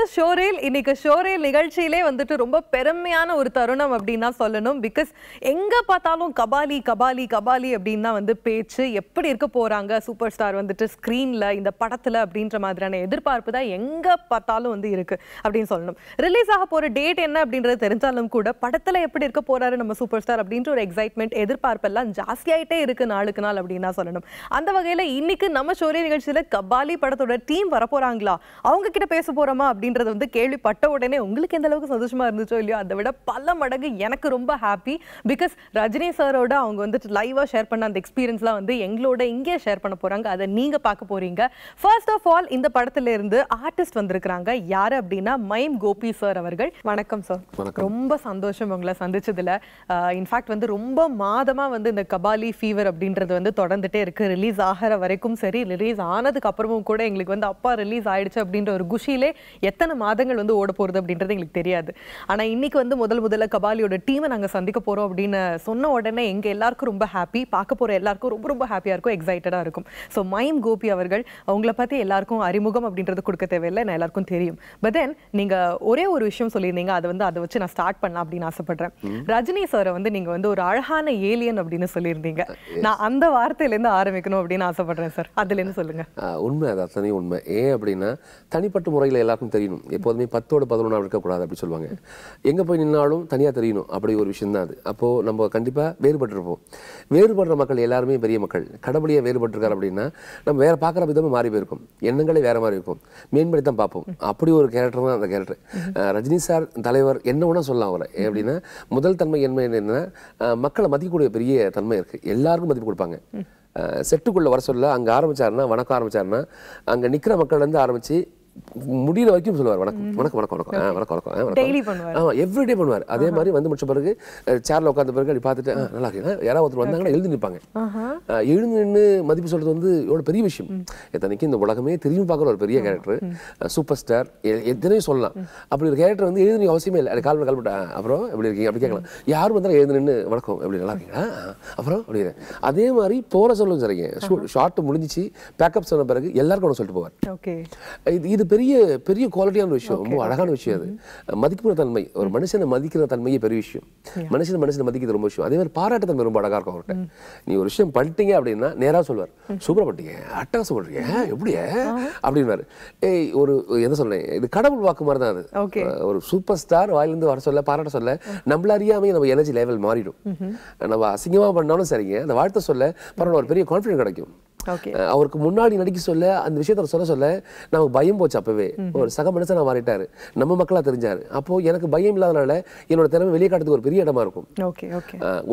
அடுத்த ஷோரேல் இன்னைக்கு ஷோரேல் நிகழ்ச்சியிலே வந்துட்டு ரொம்ப பெருமையான ஒரு தருணம் அப்படின்னு சொல்லணும் பிகாஸ் எங்கே பார்த்தாலும் கபாலி கபாலி கபாலி அப்படின்னு தான் வந்து பேச்சு எப்படி இருக்க போகிறாங்க சூப்பர் ஸ்டார் வந்துட்டு ஸ்க்ரீனில் இந்த படத்துல அப்படின்ற மாதிரியான எதிர்பார்ப்பு தான் எங்கே பார்த்தாலும் வந்து இருக்குது அப்படின்னு சொல்லணும் ரிலீஸ் ஆக போகிற டேட் என்ன அப்படின்றது தெரிஞ்சாலும் கூட படத்துல எப்படி இருக்க போறாரு நம்ம சூப்பர் ஸ்டார் அப்படின்ற ஒரு எக்ஸைட்மெண்ட் எதிர்பார்ப்பெல்லாம் ஜாஸ்தியாயிட்டே இருக்கு நாளுக்கு நாள் அப்படின்னு தான் சொல்லணும் அந்த வகையில இன்னைக்கு நம்ம ஷோரேல் நிகழ்ச்சியில கபாலி படத்தோட டீம் வரப்போறாங்களா அவங்க கிட்ட பேச போகிறோமா அப்படின்னு அப்படின்றது வந்து கேள்விப்பட்ட உடனே உங்களுக்கு எந்த அளவுக்கு சந்தோஷமா இருந்துச்சோ இல்லையோ அதை விட பல மடங்கு எனக்கு ரொம்ப ஹாப்பி பிகாஸ் ரஜினி சாரோட அவங்க வந்துட்டு லைவா ஷேர் பண்ண அந்த எக்ஸ்பீரியன்ஸ்லாம் வந்து எங்களோட இங்கே ஷேர் பண்ண போறாங்க அதை நீங்க பார்க்க போறீங்க ஃபர்ஸ்ட் ஆஃப் ஆல் இந்த படத்துல இருந்து ஆர்டிஸ்ட் வந்திருக்கிறாங்க யார் அப்படின்னா மைம் கோபி சார் அவர்கள் வணக்கம் சார் ரொம்ப சந்தோஷம் உங்களை சந்திச்சதுல இன்ஃபேக்ட் வந்து ரொம்ப மாதமாக வந்து இந்த கபாலி ஃபீவர் அப்படின்றது வந்து தொடர்ந்துட்டே இருக்கு ரிலீஸ் ஆகிற வரைக்கும் சரி ரிலீஸ் ஆனதுக்கு அப்புறமும் கூட எங்களுக்கு வந்து அப்பா ரிலீஸ் ஆயிடுச்சு அப்படின்ற ஒரு குஷியிலே எத்தனை மாதங்கள் வந்து ஓட போகிறது அப்படின்றது எங்களுக்கு தெரியாது ஆனால் இன்னைக்கு வந்து முதல் முதல்ல கபாலியோட டீமை நாங்கள் சந்திக்க போகிறோம் அப்படின்னு சொன்ன உடனே எங்கள் எல்லாருக்கும் ரொம்ப ஹாப்பி பார்க்க போகிற எல்லாருக்கும் ரொம்ப ரொம்ப ஹாப்பியாக இருக்கும் எக்ஸைட்டடாக இருக்கும் ஸோ மைம் கோபி அவர்கள் அவங்கள பற்றி எல்லாருக்கும் அறிமுகம் அப்படின்றது கொடுக்க தேவையில்லை நான் எல்லாருக்கும் தெரியும் பட் தென் நீங்கள் ஒரே ஒரு விஷயம் சொல்லியிருந்தீங்க அதை வந்து அதை வச்சு நான் ஸ்டார்ட் பண்ணலாம் அப்படின்னு ஆசைப்படுறேன் ரஜினி சாரை வந்து நீங்கள் வந்து ஒரு அழகான ஏலியன் அப்படின்னு சொல்லியிருந்தீங்க நான் அந்த வார்த்தையிலேருந்து ஆரம்பிக்கணும் அப்படின்னு ஆசைப்படுறேன் சார் அதுலேருந்து சொல்லுங்கள் உண்மை அது அத்தனை உண்மை ஏன் அப்படின்னா தனிப்பட்ட முறையில் எல்லாருக்கும் தெரியும் தெரியணும் எப்போதுமே பத்தோடு பதினொன்றாம் இருக்கக்கூடாது அப்படி சொல்லுவாங்க எங்கே போய் நின்னாலும் தனியாக தெரியணும் அப்படி ஒரு விஷயம் தான் அது அப்போது நம்ம கண்டிப்பாக வேறுபட்டிருப்போம் வேறுபடுற மக்கள் எல்லாருமே பெரிய மக்கள் கடவுளையே வேறுபட்டிருக்காரு அப்படின்னா நம்ம வேறு பார்க்குற விதமாக மாறி போயிருக்கும் எண்ணங்களே வேறு மாதிரி இருக்கும் மேம்படி தான் பார்ப்போம் அப்படி ஒரு கேரக்டர் தான் அந்த கேரக்டர் ரஜினி சார் தலைவர் என்ன ஒன்றும் சொல்லலாம் அவரை அப்படின்னா முதல் தன்மை என்ன என்னென்னா மக்களை மதிக்கக்கூடிய பெரிய தன்மை இருக்குது எல்லாருக்கும் மதிப்பு கொடுப்பாங்க செட்டுக்குள்ளே வர சொல்ல அங்கே ஆரம்பித்தாருன்னா வணக்கம் ஆரம்பித்தாருன்னா அங்கே நிற்கிற மக்கள்லேருந்து ஆரம்பித்து முடிகிற வரைக்கும் சொல்லுவார் வணக்கம் வணக்கம் வணக்கம் வணக்கம் வணக்கம் வணக்கம் வணக்கம் ஆமாம் எவ்ரிடே பண்ணுவார் அதே மாதிரி வந்து முடிச்ச பிறகு சேரில் உட்காந்த பிறகு அப்படி பார்த்துட்டு நல்லா இருக்கீங்க யாராவது ஒருத்தர் வந்தாங்கன்னா எழுந்து நிற்பாங்க எழுந்து நின்று மதிப்பு சொல்கிறது வந்து எவ்வளோ பெரிய விஷயம் எத்தனைக்கு இந்த உலகமே திரும்பி பார்க்குற ஒரு பெரிய கேரக்டர் சூப்பர் ஸ்டார் எத்தனையும் சொல்லலாம் அப்படி ஒரு கேரக்டர் வந்து எழுந்து எழுதுனீங்க அவசியமே இல்லை கால் கால் அப்புறம் எப்படி இருக்கீங்க அப்படி கேட்கலாம் யாரும் வந்தாலும் எழுந்து நின்று வணக்கம் எப்படி நல்லா இருக்கீங்க அப்புறம் அப்படி அதே மாதிரி போகிற சொல்லும் சரிங்க ஷார்ட் முடிஞ்சிச்சு பேக்கப் சொன்ன பிறகு எல்லாருக்கும் ஒன்று சொல்லிட்டு போவார் இது இது பெரிய பெரிய குவாலிட்டியான விஷயம் ரொம்ப அழகான விஷயம் அது மதிக்கிற தன்மை ஒரு மனுஷனை மதிக்கிற தன்மையே பெரிய விஷயம் மனுஷன் மனுஷனை மதிக்கிறது ரொம்ப விஷயம் அதே மாதிரி பாராட்டு தன்மை ரொம்ப அழகாக இருக்கும் அவர்கிட்ட நீ ஒரு விஷயம் பண்ணிட்டீங்க அப்படின்னா நேராக சொல்வார் சூப்பராக பண்ணிட்டீங்க அட்டகாசம் பண்ணுறீங்க எப்படியே அப்படின்னாரு ஏய் ஒரு எதை சொன்னேன் இது கடவுள் வாக்கு மாதிரி தான் அது ஒரு சூப்பர் ஸ்டார் வாயிலிருந்து வர சொல்ல பாராட்ட சொல்ல நம்மள அறியாமையே நம்ம எனர்ஜி லெவல் மாறிடும் நம்ம அசிங்கமாக பண்ணாலும் சரிங்க அந்த வாழ்த்த சொல்ல பரவாயில்ல ஒரு பெரிய கான்ஃபிடன்ஸ் கிடைக்கும் அவருக்கு முன்னாடி நடிக்க சொல்ல அந்த விஷயத்த சொல்ல சொல்ல நமக்கு பயம் போச்சு அப்பவே ஒரு சக மனுஷன் மாறிட்டாரு நம்ம மக்களா தெரிஞ்சாரு அப்போ எனக்கு பயம் இல்லாதனால என்னோட திறமை வெளியே காட்டுறதுக்கு ஒரு பெரிய இடமா இருக்கும்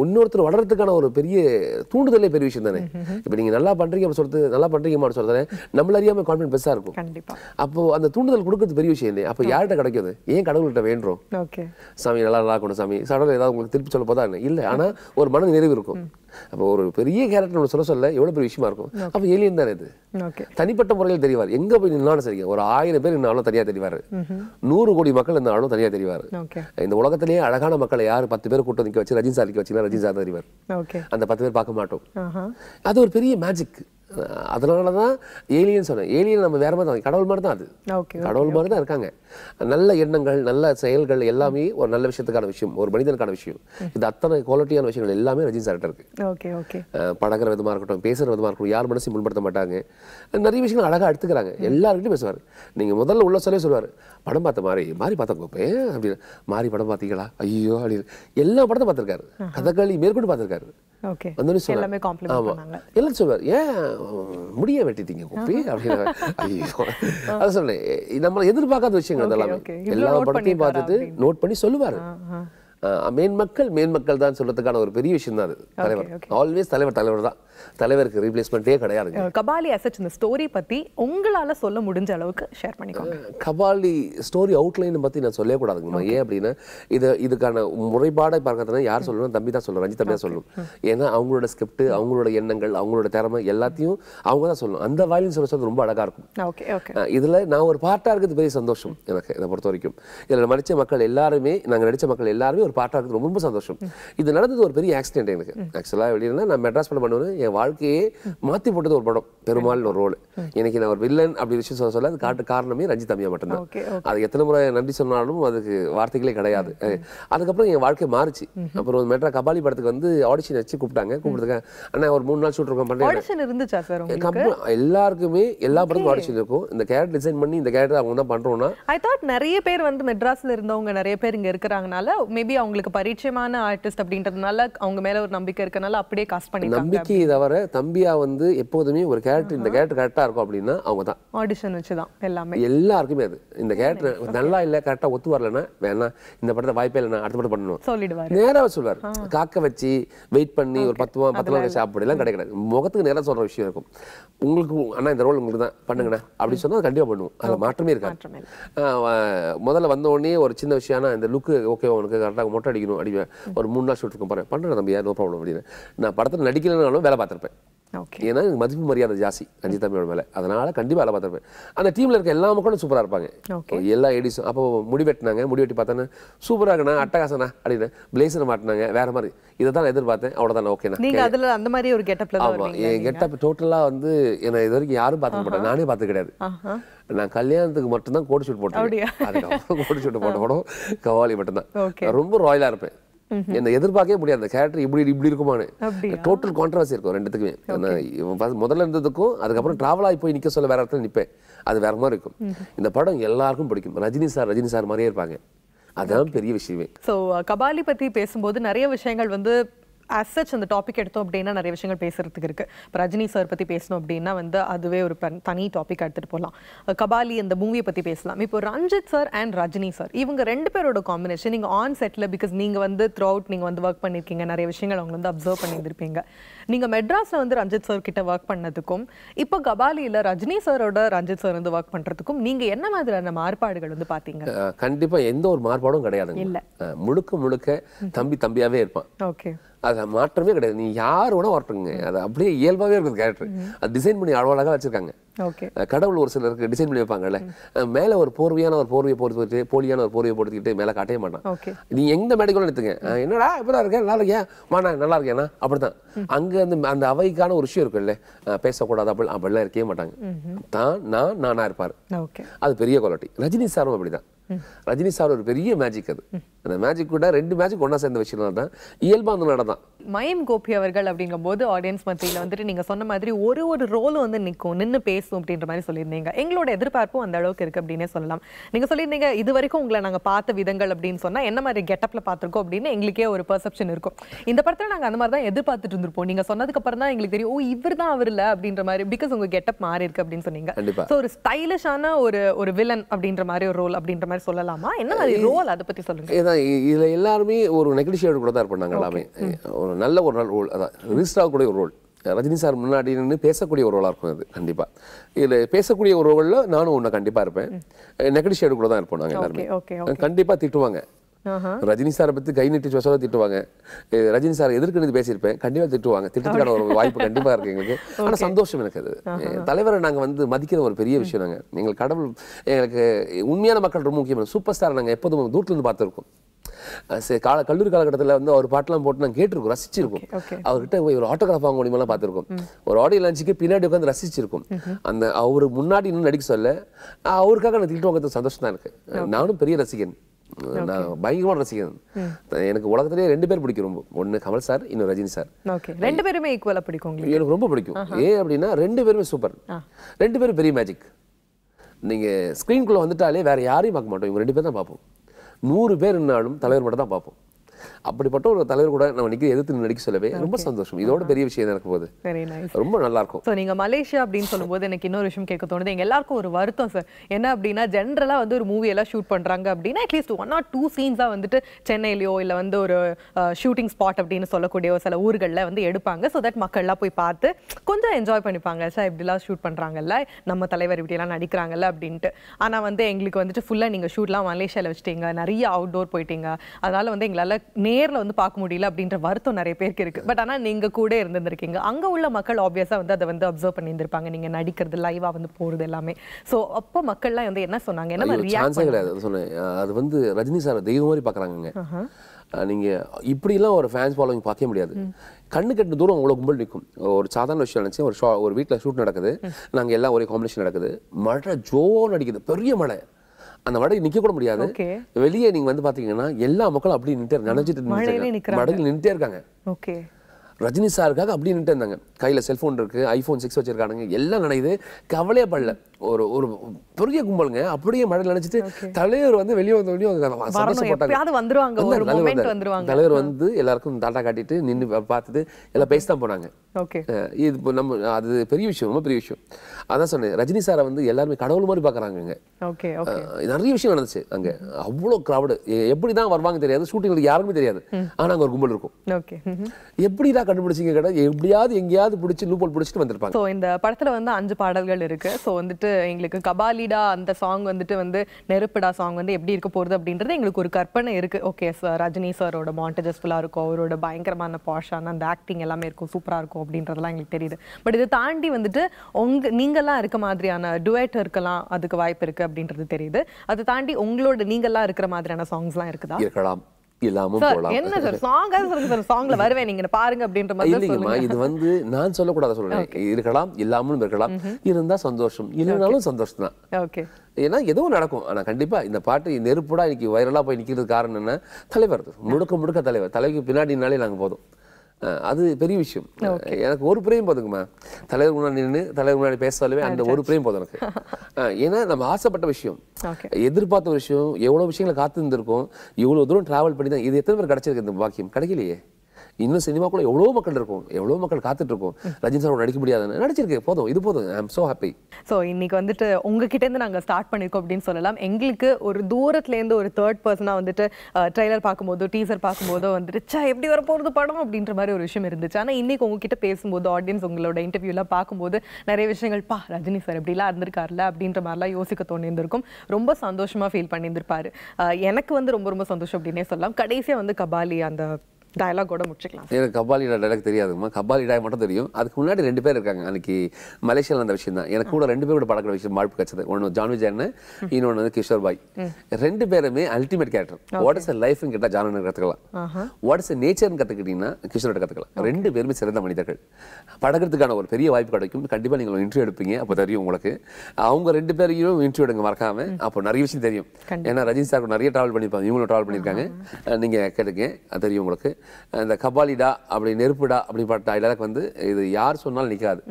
இன்னொருத்தர் வளர்றதுக்கான ஒரு பெரிய தூண்டுதலே பெரிய விஷயம் தானே இப்ப நீங்க நல்லா பண்றீங்க சொல்றது நல்லா பண்றீங்கம்மா சொல்றது நம்மள அறியாம கான்ஃபிடன்ஸ் பெஸ்ஸா இருக்கும் அப்போ அந்த தூண்டுதல் கொடுக்கறது பெரிய விஷயம் இல்லையா அப்போ யார்கிட்ட கிடைக்குது ஏன் கடவுள்கிட்ட வேண்டும் சாமி நல்லா நல்லா இருக்கணும் சாமி சடல் ஏதாவது உங்களுக்கு திருப்பி சொல்ல போதா இல்ல ஆனா ஒரு மன நிறைவு இருக்கும் அப்போ ஒரு பெரிய கேரக்டர் சொல்ல சொல்ல எவ்வளோ பெரிய விஷயமா இருக்கும் அப்போ ஏலியன் தான் இது தனிப்பட்ட முறையில் தெரிவார் எங்க போய் நின்னாலும் சரிங்க ஒரு ஆயிரம் பேர் நின்னாலும் தனியாக தெரிவார் நூறு கோடி மக்கள் இருந்தாலும் தனியாக தெரிவார் இந்த உலகத்திலேயே அழகான மக்களை யார் பத்து பேர் கூட்டம் நிற்க வச்சு ரஜினி சார் நிற்க வச்சுன்னா ரஜினி சார் தெரிவார் அந்த பத்து பேர் பார்க்க மாட்டோம் அது ஒரு பெரிய மேஜிக் அதனால தான் ஏலியன் சொன்னேன் ஏலியன் நம்ம வேற மாதிரி தான் கடவுள் மாதிரி தான் அது ஓகே கடவுள் மாதிரி தான் இருக்காங்க நல்ல எண்ணங்கள் நல்ல செயல்கள் எல்லாமே ஒரு நல்ல விஷயத்துக்கான விஷயம் ஒரு மனிதனுக்கான விஷயம் இது அத்தனை குவாலிட்டியான விஷயங்கள் எல்லாமே ரஜினி சார்கிட்ட இருக்கு பழகிற விதமாக இருக்கட்டும் பேசுகிற விதமாக இருக்கட்டும் யார் மனசையும் முன்படுத்த மாட்டாங்க நிறைய விஷயங்கள் அழகாக எடுத்துக்கிறாங்க எல்லாருக்கிட்டையும் பேசுவார் நீங்கள் முதல்ல உள்ள சொல்லவே சொல்லுவார் படம் பார்த்த மாதிரி மாறி பார்த்தா கோப்பே அப்படின்னு மாறி படம் பார்த்தீங்களா ஐயோ அப்படின்னு எல்லா படத்தை பார்த்துருக்காரு கதகளி மேற்கொண்டு பார்த்துருக்காரு ஏன் முடிய நம்ம எதிர்பார்க்காத விஷயங்கள் எல்லா படத்தையும் பார்த்துட்டு நோட் பண்ணி சொல்லுவார் மேன் மக்கள் மேன் மக்கள் தான் சொல்றதுக்கான ஒரு பெரிய விஷயம் தான் அது தலைவர் ஆல்வேஸ் தலைவர் தலைவர் தான் தலைவருக்கு ரீப்ளேஸ்மெண்ட்டே கிடையாது கபாலி அசட் இந்த ஸ்டோரி பற்றி உங்களால் சொல்ல முடிஞ்ச அளவுக்கு ஷேர் பண்ணிக்கோங்க கபாலி ஸ்டோரி அவுட்லைன் பற்றி நான் சொல்லக்கூடாதுங்கம்மா ஏன் அப்படின்னா இது இதுக்கான முறைப்பாடை பார்க்கறதுனா யார் சொல்லணும் தம்பி தான் சொல்லணும் ரஞ்சித் தம்பி தான் சொல்லணும் ஏன்னா அவங்களோட ஸ்கிரிப்ட் அவங்களோட எண்ணங்கள் அவங்களோட திறமை எல்லாத்தையும் அவங்க தான் சொல்லணும் அந்த வாயிலும் சொல்ல ரொம்ப அழகாக இருக்கும் இதில் நான் ஒரு பார்ட்டா இருக்கிறது பெரிய சந்தோஷம் எனக்கு இதை பொறுத்த வரைக்கும் இதில் நடிச்ச மக்கள் எல்லாருமே நாங்கள் நடித்த மக்கள் எல்லாருமே ஒரு பார்ட்டாக இருக்குது ரொம்ப சந்தோஷம் இது நடந்தது ஒரு பெரிய ஆக்சிடென்ட் எனக்கு ஆக்சுவலாக வெளியில நான் மெட்ராஸ் படம் பண்ணுவேன் என் வாழ்க்கையே மாற்றி போட்டது ஒரு படம் பெருமாள்னு ஒரு ரோல் எனக்கு நான் ஒரு வில்லன் அப்படி விஷயம் சொல்ல சொல்ல அது காட்டு காரணமே ரஞ்சித் அம்மியா மட்டும்தான் அது எத்தனை முறை நன்றி சொன்னாலும் அதுக்கு வார்த்தைகளே கிடையாது அதுக்கப்புறம் என் வாழ்க்கை மாறுச்சு அப்புறம் மெட்ரா கபாலி படத்துக்கு வந்து ஆடிஷன் வச்சு கூப்பிட்டாங்க கூப்பிட்டுருக்காங்க ஆனால் ஒரு மூணு நாள் ஷூட் இருக்கும் பண்ணுறேன் எல்லாருக்குமே எல்லா படமும் ஆடிஷன் இருக்கும் இந்த கேரக்டர் டிசைன் பண்ணி இந்த கேரக்டர் அவங்க தான் பண்ணுறோம்னா ஐ தாட் நிறைய பேர் வந்து மெட்ராஸில் இருந்தவங்க நிறைய பேர் இங்கே இருக்கிறாங்கனால மேபி அவங்களுக்கு பரிச்சயமான ஆர்டிஸ்ட் அப்படின்றதுனால அவங்க மேல ஒரு நம்பிக்கை இருக்கனால அப்படியே காஸ்ட் பண்ணி நம்பிக்கை தவிர தம்பியா வந்து எப்போதுமே ஒரு கேரக்டர் இந்த கேரக்டர் கரெக்டா இருக்கும் அப்படின்னா அவங்க தான் ஆடிஷன் வச்சு தான் எல்லாமே எல்லாருக்குமே அது இந்த கேரக்டர் நல்லா இல்ல கரெக்டா ஒத்து வரலன்னா வேணா இந்த படத்தை வாய்ப்பே இல்லைனா அடுத்த படம் பண்ணணும் சொல்லிடுவாரு நேரா சொல்லுவார் காக்க வச்சு வெயிட் பண்ணி ஒரு பத்து பத்து நாள் கழிச்சு அப்படிலாம் கிடைக்கிறது முகத்துக்கு நேரா சொல்ற விஷயம் இருக்கும் உங்களுக்கு அண்ணா இந்த ரோல் உங்களுக்கு தான் பண்ணுங்கண்ணா அப்படி சொன்னா கண்டிப்பா பண்ணுவோம் அதுல மாற்றமே இருக்காது முதல்ல வந்த உடனே ஒரு சின்ன விஷயம் ஆனா இந்த லுக்கு ஓகே உனக்கு கரெக்டா நாங்கள் மொட்டை அடிக்கணும் அடிப்பேன் ஒரு மூணு நாள் ஷூட் இருக்கும் பாரு பண்ணுறேன் தம்பி நோ ப்ராப்ளம் அப்படின்னு நான் படத்தில் நடிக்கலைனாலும் வேலை பார்த்துருப்பேன் ஏன்னா எனக்கு மதிப்பு மரியாதை ஜாஸ்தி ரஞ்சித் தம்பியோட மேலே அதனால கண்டிப்பாக வேலை பார்த்துருப்பேன் அந்த டீமில் இருக்க எல்லா மக்களும் சூப்பராக இருப்பாங்க எல்லா ஏடிஸும் அப்போ முடி வெட்டினாங்க முடி வெட்டி பார்த்தோன்னா சூப்பராக இருக்கணா அட்டகாசனா அப்படின்னு பிளேசர் மாட்டினாங்க வேற மாதிரி இதை தான் எதிர்பார்த்தேன் அவ்வளோதான் ஓகே நீங்கள் அதில் அந்த மாதிரி ஒரு கெட்டப் ஆமாம் என் கெட்டப் டோட்டலாக வந்து என்னை இது வரைக்கும் யாரும் பார்த்துக்க மாட்டேன் நானே பார்த்து கிடையாது நான் கல்யாணத்துக்கு மட்டும்தான் கோட் ஷூட் போட்டேன் கோடி ஷூட் போட்ட படம் கவாலி மட்டும்தான் ரொம்ப ராயலாக இருப்பேன் என்ன எதிர்பார்க்கவே முடியாது அந்த கேரக்டர் இப்படி இப்படி இருக்குமானு டோட்டல் கான்ட்ரவர்சி இருக்கும் ரெண்டுத்துக்குமே முதல்ல இருந்ததுக்கும் அதுக்கப்புறம் டிராவல் ஆகி போய் நிற்க சொல்ல வேற இடத்துல நிற்பேன் அது வேற மாதிரி இருக்கும் இந்த படம் எல்லாருக்கும் பிடிக்கும் ரஜினி சார் ரஜினி சார் மாதிரியே இருப்பாங்க அதான் பெரிய விஷயமே ஸோ கபாலி பற்றி பேசும்போது நிறைய விஷயங்கள் வந்து அசச் அந்த டாபிக் எடுத்தோம் அப்படின்னா நிறைய விஷயங்கள் பேசுறதுக்கு இருக்கு இப்போ ரஜினி சார் பற்றி பேசணும் அப்படின்னா வந்து அதுவே ஒரு தனி டாபிக் எடுத்துகிட்டு போகலாம் கபாலி அந்த மூவியை பற்றி பேசலாம் இப்போ Ranjith sir and Rajini sir இவங்க ரெண்டு பேரோட காம்பினேஷன் நீங்கள் ஆன் செட்டில் பிகாஸ் நீங்கள் வந்து த்ரூ அவுட் நீங்கள் வந்து ஒர்க் பண்ணியிருக்கீங்க நிறைய விஷயங்கள் அவங்க வந்து அப்சர்வ் இருப்பீங்க நீங்கள் மெட்ராஸில் வந்து ரஞ்சித் சார் கிட்ட ஒர்க் பண்ணதுக்கும் இப்போ கபாலியில் ரஜினி சாரோட ரஞ்சித் சார் வந்து ஒர்க் பண்ணுறதுக்கும் நீங்கள் என்ன மாதிரியான மாறுபாடுகள் வந்து பார்த்தீங்க கண்டிப்பாக எந்த ஒரு மாறுபாடும் கிடையாது இல்லை முழுக்க முழுக்க தம்பி தம்பியாவே இருப்பான் ஓகே அது மாற்றமே கிடையாது நீ யார் வேணா வரட்டுங்க அது அப்படியே இயல்பாகவே இருக்குது கேரக்டர் அது டிசைன் பண்ணி அழகாக வச்சிருக்காங்க கடவுள் ஒரு சிலருக்கு டிசைன் பண்ணி வைப்பாங்கல்ல மேலே ஒரு போர்வையான ஒரு போர்வையை போட்டு போலியான ஒரு போர்வையை போட்டுக்கிட்டு மேலே காட்டவே மாட்டான் நீ எந்த மேடைக்குள்ள எடுத்துங்க என்னடா இப்படி இருக்கேன் நல்லா இருக்கேன் மாண்ணா நல்லா இருக்கேனா அப்படிதான் அங்கே அந்த அந்த அவைக்கான ஒரு விஷயம் இருக்குல்ல பேசக்கூடாது அப்படி அப்படிலாம் இருக்கவே மாட்டாங்க தான் நான் நானா இருப்பாரு அது பெரிய குவாலிட்டி ரஜினி சாரும் அப்படிதான் ரஜினி சார் ஒரு பெரிய மேஜிக் அது அந்த மேஜிக் கூட ரெண்டு மேஜிக் ஒன்றா சேர்ந்த விஷயம் தான் இயல்பாக அந்த நடந்தான் மயம் கோபி அவர்கள் அப்படிங்கும் போது ஆடியன்ஸ் மத்தியில் வந்துட்டு நீங்கள் சொன்ன மாதிரி ஒரு ஒரு ரோலும் வந்து நிற்கும் நின்று பேசும் அப்படின்ற மாதிரி சொல்லியிருந்தீங்க எங்களோட எதிர்பார்ப்பும் அந்த அளவுக்கு இருக்குது அப்படின்னே சொல்லலாம் நீங்கள் சொல்லியிருந்தீங்க இது வரைக்கும் உங்களை நாங்கள் பார்த்த விதங்கள் அப்படின்னு சொன்னால் என்ன மாதிரி கெட்டப்பில் பார்த்துருக்கோம் அப்படின்னு எங்களுக்கே ஒரு பெர்செப்ஷன் இருக்கும் இந்த படத்தில் நாங்கள் அந்த மாதிரி தான் எதிர்பார்த்துட்டு இருந்திருப்போம் நீங்கள் சொன்னதுக்கப்புறம் தான் எங்களுக்கு தெரியும் ஓ இவர் தான் அவர் இல்லை அப்படின்ற மாதிரி பிகாஸ் உங்கள் கெட்டப் மாறி இருக்கு அப்படின்னு சொன்னீங்க ஸோ ஒரு ஸ்டைலிஷான ஒரு ஒரு வில்லன் அப்படின்ற மாதிரி ஒரு ரோல் அப்படின்ற மாதிரி மாதிரி சொல்லலாமா என்ன மாதிரி ரோல் அதை பற்றி சொல்லுங்க இதில் எல்லாருமே ஒரு நெகடிஷியோட கூட தான் இருப்பாங்க எல்லாமே ஒரு நல்ல ஒரு நாள் ரோல் அதான் ரிஸ்ட் ஆகக்கூடிய ஒரு ரோல் ரஜினி சார் முன்னாடி நின்று பேசக்கூடிய ஒரு ரோலாக இருக்கும் அது கண்டிப்பாக இதில் பேசக்கூடிய ஒரு ரோலில் நானும் ஒன்று கண்டிப்பாக இருப்பேன் நெகடி ஷேடு கூட தான் இருப்போம் நாங்கள் எல்லாருமே கண்டிப்பாக திட்டுவாங்க ரஜினி சாரை பத்தி கை நிட்டு சொல்ல திட்டுவாங்க ரஜினி சார் எதிர்க்கு பேசியிருப்பேன் கண்டிப்பா திட்டுவாங்க திட்டத்துக்கான ஒரு வாய்ப்பு கண்டிப்பா இருக்கு எங்களுக்கு ஆனா சந்தோஷம் எனக்கு அது தலைவரை நாங்க வந்து மதிக்கிற ஒரு பெரிய விஷயம் நாங்க எங்களுக்கு கடவுள் எங்களுக்கு உண்மையான மக்கள் ரொம்ப முக்கியமான சூப்பர் ஸ்டார் நாங்க எப்போதும் தூரத்துலேருந்து பார்த்துருக்கோம் கால கல்லூரி காலகட்டத்தில் வந்து அவர் பாட்டெல்லாம் போட்டு நாங்கள் கேட்டிருக்கோம் ரசிச்சிருக்கோம் அவர்கிட்ட ஒரு ஆட்டோகிராஃப் வாங்க முடியுமெல்லாம் பார்த்துருக்கோம் ஒரு ஆடியோ லஞ்சுக்கு பின்னாடி உட்காந்து ரசிச்சிருக்கோம் அந்த அவரு முன்னாடி இன்னும் நடிக்க சொல்ல அவருக்காக நான் திட்டு வாங்கிறது சந்தோஷம் தான் எனக்கு நானும் பெரிய ரசிகன் நான் பயங்கரமாக ரசிக்கிறேன் எனக்கு உலகத்திலேயே ரெண்டு பேர் பிடிக்கும் ரொம்ப ஒன்று கமல் சார் இன்னும் ரஜினி சார் ரெண்டு பேருமே ஈக்குவலாக பிடிக்கும் எனக்கு ரொம்ப பிடிக்கும் ஏன் அப்படின்னா ரெண்டு பேருமே சூப்பர் ரெண்டு பேரும் பெரிய மேஜிக் நீங்கள் ஸ்க்ரீன்குள்ளே வந்துட்டாலே வேறு யாரையும் பார்க்க மாட்டோம் இவங்க ரெண்டு பேர் தான் பார்ப்போம் நூறு பேர் இருந்தாலும் தலைவர் மட்டும் தான் பார்ப்போம் அப்படிப்பட்ட ஒரு தலைவர் கூட நம்ம நிற்க எதிர்த்து நடிக்க சொல்லவே ரொம்ப சந்தோஷம் இதோட பெரிய விஷயம் நடக்கும் போது ரொம்ப நல்லா இருக்கும் ஸோ நீங்க மலேசியா அப்படின்னு சொல்லும்போது எனக்கு இன்னொரு விஷயம் கேட்க தோணுது எங்க எல்லாருக்கும் ஒரு வருத்தம் சார் என்ன அப்படின்னா ஜென்ரலாக வந்து ஒரு மூவி எல்லாம் ஷூட் பண்றாங்க அப்படின்னா அட்லீஸ்ட் ஒன் ஆர் டூ சீன்ஸா வந்துட்டு சென்னையிலயோ இல்லை வந்து ஒரு ஷூட்டிங் ஸ்பாட் அப்படின்னு சொல்லக்கூடிய சில ஊர்களில் வந்து எடுப்பாங்க ஸோ தட் மக்கள்லாம் போய் பார்த்து கொஞ்சம் என்ஜாய் பண்ணிப்பாங்க சார் இப்படிலாம் ஷூட் பண்றாங்கல்ல நம்ம தலைவர் இப்படிலாம் நடிக்கிறாங்கல்ல அப்படின்ட்டு ஆனால் வந்து எங்களுக்கு வந்துட்டு ஃபுல்லா நீங்க ஷூட்லாம் மலேசியால வச்சுட்டீங்க நிறைய அவுட்டோர் போயிட்டீங்க அதனால் வந்து எங்களால் நேரில் வந்து பார்க்க முடியல அப்படின்ற வருத்தம் நிறைய பேருக்கு இருக்குது பட் ஆனால் நீங்கள் கூட இருந்திருந்திருக்கீங்க அங்கே உள்ள மக்கள் ஆப்வியஸாக வந்து அதை வந்து அப்சர்வ் பண்ணியிருந்திருப்பாங்க நீங்கள் நடிக்கிறது லைவாக வந்து போகிறது எல்லாமே ஸோ அப்போ மக்கள்லாம் வந்து என்ன சொன்னாங்க என்ன மாதிரி கிடையாது சொன்னேன் அது வந்து ரஜினி சார் தெய்வம் மாதிரி பார்க்குறாங்க நீங்கள் இப்படிலாம் ஒரு ஃபேன்ஸ் ஃபாலோவிங் பார்க்க முடியாது கண்ணு கட்டு தூரம் அவ்வளோ கும்பல் நிற்கும் ஒரு சாதாரண விஷயம் நினச்சி ஒரு ஷா ஒரு வீட்டில் ஷூட் நடக்குது நாங்கள் எல்லாம் ஒரே காம்பினேஷன் நடக்குது மழை ஜோன்னு அடிக்குது பெரிய மழை அந்த மடகு நிக்க கூட முடியாது வெளியே நீங்க வந்து பாத்தீங்கன்னா எல்லா மக்களும் அப்படியே நின்று நினைச்சிட்டு மடகு நின்றுட்டே இருக்காங்க ஓகே ரஜினி சாருக்காக அப்படியே நின்று இருந்தாங்க கையில செல்போன் இருக்கு ஐபோன் சிக்ஸ் வச்சிருக்காங்க எல்லாம் நினைது கவலையே படல ஒரு ஒரு பெரிய கும்பலுங்க அப்படியே மழை நினைச்சிட்டு தலைவர் வந்து வெளியே வந்த வெளியும் தலைவர் வந்து எல்லாருக்கும் டாட்டா காட்டிட்டு நின்று பார்த்துட்டு எல்லாம் பேசி தான் போனாங்க இது நம்ம அது பெரிய விஷயம் ரொம்ப பெரிய விஷயம் அதான் சொன்னேன் ரஜினி சாரை வந்து எல்லாருமே கடவுள் மாதிரி பாக்குறாங்க இங்கே நிறைய விஷயம் நடந்துச்சு அங்க அவ்வளவு க்ரௌடு எப்படிதான் வருவாங்க தெரியாது ஷூட்டிங்களுக்கு யாருமே தெரியாது ஆனா அங்க ஒரு கும்பல் இருக்கும் எப்படிதான் கண்டுபிடிச்சிங்க கடை எப்படியாவது எங்கேயாவது பிடிச்சி லூப்போல் பிடிச்சிட்டு வந்திருப்பாங்க ஸோ இந்த படத்துல வந்து அஞ்சு பாடல்கள் இருக்கு சோ வந்துட்டு வந்துட்டு எங்களுக்கு கபாலிடா அந்த சாங் வந்துட்டு வந்து நெருப்பிடா சாங் வந்து எப்படி இருக்க போகிறது அப்படின்றது எங்களுக்கு ஒரு கற்பனை இருக்குது ஓகே சார் ரஜினி சாரோட மாண்டஜஸ் ஃபுல்லாக இருக்கும் அவரோட பயங்கரமான பாஷான அந்த ஆக்டிங் எல்லாமே இருக்கும் சூப்பராக இருக்கும் அப்படின்றதெல்லாம் எங்களுக்கு தெரியுது பட் இதை தாண்டி வந்துட்டு உங்க நீங்கள்லாம் இருக்க மாதிரியான டுவேட் இருக்கலாம் அதுக்கு வாய்ப்பு இருக்குது அப்படின்றது தெரியுது அதை தாண்டி உங்களோட நீங்கள்லாம் இருக்கிற மாதிரியான சாங்ஸ்லாம் இருக்குதா இருக்கலாம் இல்லாமல் போலாம் என்ன சார் சாங்கா சார் சாங்ல வருவேன் நீங்க பாருங்க அப்படின்ற மாதிரி இல்லைங்கம்மா இது வந்து நான் சொல்லக்கூடாது சொல்றேன் இருக்கலாம் இல்லாமலும் இருக்கலாம் இருந்தா சந்தோஷம் இல்லைனாலும் சந்தோஷம் தான் ஓகே ஏன்னா எதுவும் நடக்கும் ஆனா கண்டிப்பா இந்த பாட்டு நெருப்புடா இன்னைக்கு வைரலாக போய் நிற்கிறது காரணம் என்ன தலைவர் முடுக்க முடுக்க தலைவர் தலைவிக்கு பின்னாடினாலே நாங்க போதும் அது பெரிய விஷயம் எனக்கு ஒரு பிரேம் போதுங்கம்மா தலைவர் முன்னாடி நின்று தலைவர் முன்னாடி பேசாலுமே அந்த ஒரு பிரேம் போதும் எனக்கு ஏன்னா நம்ம ஆசைப்பட்ட விஷயம் எதிர்பார்த்த விஷயம் எவ்வளோ விஷயங்களை காத்திருந்திருக்கோம் இவ்வளோ தூரம் ட்ராவல் பண்ணி தான் இது எத்தனை பேர் கிடைச்சிருக்கு இந்த பாக்கியம் கிடைக்கலையே இன்னும் சினிமாக்குள்ள எவ்வளோ மக்கள் இருக்கும் எவ்வளோ மக்கள் இருக்கும் ரஜினி சார் நடிக்க முடியாதுன்னு நடிச்சிருக்கு போதும் இது போதும் I am so happy so இன்னைக்கு வந்துட்டு இருந்து நாங்கள் ஸ்டார்ட் பண்ணியிருக்கோம் அப்படின்னு சொல்லலாம் எங்களுக்கு ஒரு தூரத்துலேருந்து ஒரு தேர்ட் பர்சனாக வந்துட்டு ட்ரெய்லர் பார்க்கும்போது டீசர் பார்க்கும்போதோ வந்துட்டு சா எப்படி வர போறது படம் அப்படின்ற மாதிரி ஒரு விஷயம் இருந்துச்சு ஆனால் இன்றைக்கி உங்ககிட்ட பேசும்போது ஆடியன்ஸ் உங்களோட எல்லாம் பார்க்கும்போது நிறைய விஷயங்கள் பா ரஜினி சார் எல்லாம் இருந்திருக்காருல அப்படின்ற மாதிரிலாம் யோசிக்க இருந்திருக்கும் ரொம்ப சந்தோஷமாக ஃபீல் பண்ணியிருந்திருப்பாரு எனக்கு வந்து ரொம்ப ரொம்ப சந்தோஷம் அப்படின்னே சொல்லலாம் கடைசியாக வந்து கபாலி அந்த டயலாகோட முடிச்சுக்கலாம் எனக்கு கபாலிடா டைலாக் தெரியாதுங்கம்மா கபாலிடா மட்டும் தெரியும் அதுக்கு முன்னாடி ரெண்டு பேர் இருக்காங்க அன்னைக்கு மலேசியாவில் அந்த விஷயம் தான் எனக்கு கூட ரெண்டு பேர் கூட பழக்கிற விஷயம் வாழ்ப்பு கிடச்சது ஒன்று ஜான் விஜயன் இன்னொன்று வந்து கிஷோர் பாய் ரெண்டு பேருமே அல்டிமேட் கேரக்டர் வாட் இஸ் லைஃப்னு கேட்டால் ஜான் கற்றுக்கலாம் வாட் இஸ் நேச்சர்னு கற்றுக்கிட்டீங்கன்னா கிஷோரோட கற்றுக்கலாம் ரெண்டு பேருமே சிறந்த மனிதர்கள் பழகிறதுக்கான ஒரு பெரிய வாய்ப்பு கிடைக்கும் கண்டிப்பாக நீங்கள் இன்டர்வியூ எடுப்பீங்க அப்போ தெரியும் உங்களுக்கு அவங்க ரெண்டு பேரையும் இன்டர்வியூ எடுங்க மறக்காம அப்போ நிறைய விஷயம் தெரியும் ஏன்னா ரஜினி சார் நிறைய ட்ராவல் பண்ணியிருப்பாங்க இவங்களும் ட்ராவல் பண்ணியிருக்காங்க நீங்கள் கேட்டுங்க தெரியும் உங்களுக்கு அந்த கபாலிடா அப்படி நெருப்புடா அப்படிப்பட்ட டைலாக் வந்து இது யார் சொன்னாலும் நிற்காது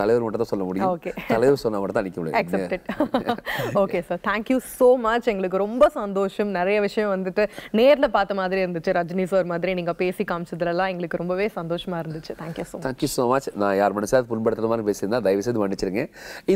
தலைவர் மட்டும் தான் சொல்ல முடியும் தலைவர் சொன்னால் மட்டும் தான் நிற்க முடியும் okay sir thank you so much எங்களுக்கு ரொம்ப சந்தோஷம் நிறைய விஷயம் வந்துட்டு நேரில் பார்த்த மாதிரி இருந்துச்சு ரஜினி சார் மாதிரி நீங்கள் பேசி காமிச்சதுலலாம் எங்களுக்கு ரொம்பவே சந்தோஷமாக இருந்துச்சு thank you so thank you so much நான் யார் மனசாவது புண்படுத்துகிற மாதிரி பேசியிருந்தா தயவுசெய்து மன்னிச்சிருங்க